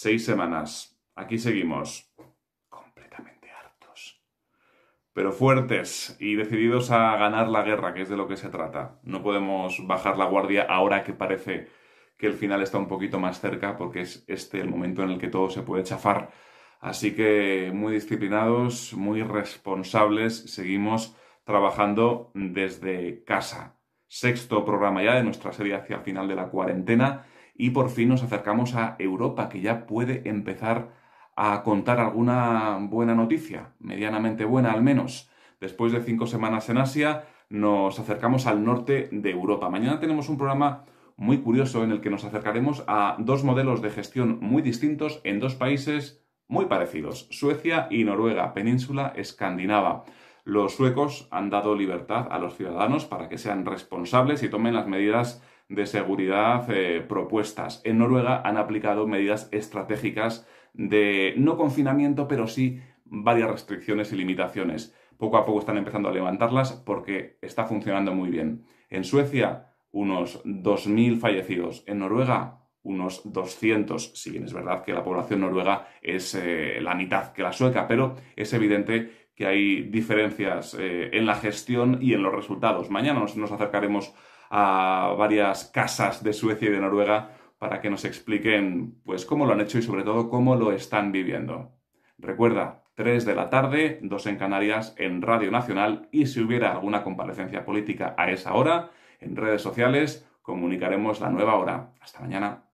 Seis semanas. Aquí seguimos. Completamente hartos. Pero fuertes y decididos a ganar la guerra, que es de lo que se trata. No podemos bajar la guardia ahora que parece que el final está un poquito más cerca, porque es este el momento en el que todo se puede chafar. Así que muy disciplinados, muy responsables, seguimos trabajando desde casa. Sexto programa ya de nuestra serie hacia el final de la cuarentena y por fin nos acercamos a Europa, que ya puede empezar a contar alguna buena noticia, medianamente buena al menos. Después de cinco semanas en Asia, nos acercamos al norte de Europa. Mañana tenemos un programa muy curioso en el que nos acercaremos a dos modelos de gestión muy distintos en dos países muy parecidos, Suecia y Noruega, península escandinava. Los suecos han dado libertad a los ciudadanos para que sean responsables y tomen las medidas de seguridad eh, propuestas. En Noruega han aplicado medidas estratégicas de no confinamiento, pero sí varias restricciones y limitaciones. Poco a poco están empezando a levantarlas porque está funcionando muy bien. En Suecia, unos 2.000 fallecidos. En Noruega, unos 200. Si bien es verdad que la población noruega es eh, la mitad que la sueca, pero es evidente que hay diferencias eh, en la gestión y en los resultados. Mañana nos, acercaremos a varias casas de Suecia y de Noruega para que nos expliquen pues, cómo lo han hecho y sobre todo cómo lo están viviendo. Recuerda, 3 de la tarde, 2 en Canarias, en Radio Nacional y si hubiera alguna comparecencia política a esa hora, en redes sociales comunicaremos la nueva hora. Hasta mañana.